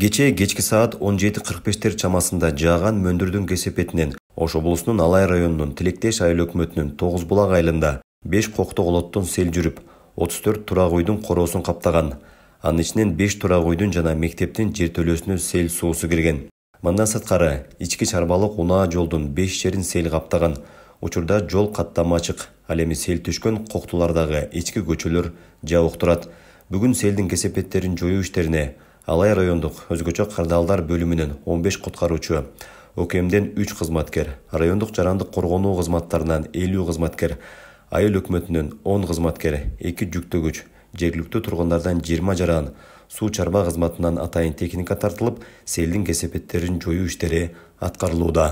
кечээ кечки саат он жети кырк бештер чамасында жааган мөндүрдүн кесепетинен ош облусунун алай районунун тилектеш айыл өкмөтүнүн тогуз булак айылында беш кокто колоттон сел жүрүп отуз төрт турак үйдүн короосун каптаган анын ичинен беш турак үйдүн жана мектептин жер төлөөсүнө сел суусу кирген мындан сырткары ички чарбалык унаа жолдун беш жерин сел каптаган учурда жол каттамы ачык ал эми сел түшкөн коктулардагы ички көчөлөр жабык турат бүгүн селдин кесепеттерин жоюу иштерине алай райондук өзгөчө кардаалдар бөлүмүнөн он беш куткаруучу укмден үч кызматкер райондук жарандык коргонуу кызматтарынан элүү кызматкер айыл өкмөтүнөн он кызматкер эки жүктөгүч жергиликтүү тургундардан жыйырма жаран суу чарба кызматынан атайын техника тартылып селдин кесепеттерин жоюу иштери аткарылууда